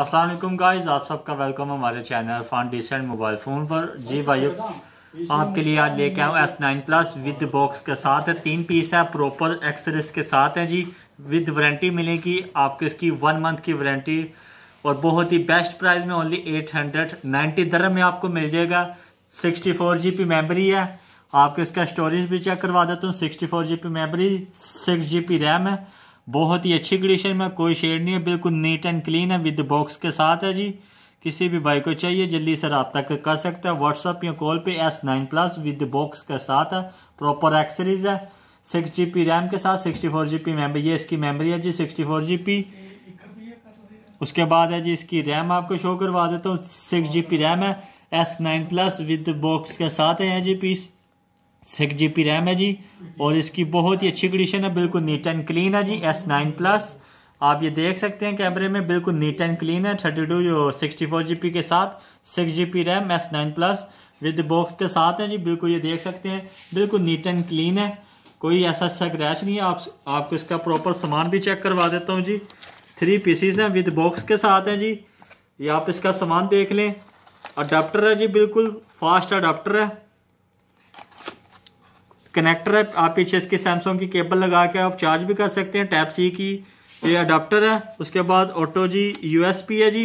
Aslam guys आप सबका welcome हमारे channel phone decent mobile phone पर जी भाई आपके लिए आज लेके आऊँ S nine plus with box के साथ है तीन पीस है प्रॉपर एक्सरेस के साथ है जी विद वारंटी मिलेगी आपको इसकी वन मंथ की वारंटी और बहुत ही बेस्ट प्राइस में ओनली एट हंड्रेड नाइन्टी दरम में आपको मिल जाएगा sixty four G P memory है आपको इसका स्टोरेज भी चेक करवा देता हूँ sixty four G P memory six G P RAM है बहुत ही अच्छी कंडीशन में कोई शेड नहीं है बिल्कुल नीट एंड क्लीन है विद बॉक्स के साथ है जी किसी भी बाइक को चाहिए जल्दी से रबता कर सकते हैं व्हाट्सअप या कॉल पे S nine plus with box के साथ है प्रॉपर एक्सरीज है सिक्स जी पी रैम के साथ sixty four G P memory ये इसकी मेमरी है G sixty four G P उसके बाद है जी इसकी रैम आपको शो करवा देता हूँ सिक्स जी पी रैम है S nine plus with box के साथ है G piece six G B RAM है जी और इसकी बहुत ही अच्छी कंडीशन है बिल्कुल नीट एंड क्लीन है जी एस नाइन प्लस आप ये देख सकते हैं कैमरे में बिल्कुल नीट एंड क्लीन है थर्टी टू जो सिक्सटी फोर जी बी के साथ six G B RAM S nine plus with box के साथ है जी बिल्कुल ये देख सकते हैं बिल्कुल नीट एंड क्लीन है कोई ऐसा स्क्रैच नहीं है आप आपको इसका प्रॉपर सामान भी चेक करवा देता हूँ जी थ्री पीसीज हैं विद बॉक्स के साथ हैं जी ये आप इसका सामान देख लें अडाप्टर है जी बिल्कुल फास्ट अडाप्टर है कनेक्टर है आप पीछे इसकी सैमसंग की केबल लगा के आप चार्ज भी कर सकते हैं टैप सी की ये अडाप्टर है उसके बाद ऑटो जी यूएसपी है जी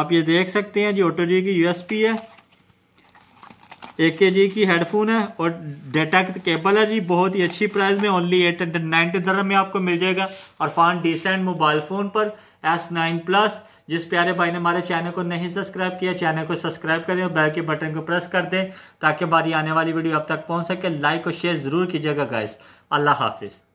आप ये देख सकते हैं जी ऑटो जी की यूएसपी है ए के जी की हेडफोन है और डेटा की केबल है जी बहुत ही अच्छी प्राइस में ओनली एट हंड्रेड नाइनटी में आपको मिल जाएगा और फान डिसेंट मोबाइल फ़ोन पर एस नाइन प्लस जिस प्यारे भाई ने हमारे चैनल को नहीं सब्सक्राइब किया चैनल को सब्सक्राइब करें और बेल के बटन को प्रेस कर दें ताकि हमारी आने वाली वीडियो अब तक पहुंच सके लाइक और शेयर ज़रूर कीजिएगा गाइस अल्लाह हाफिज़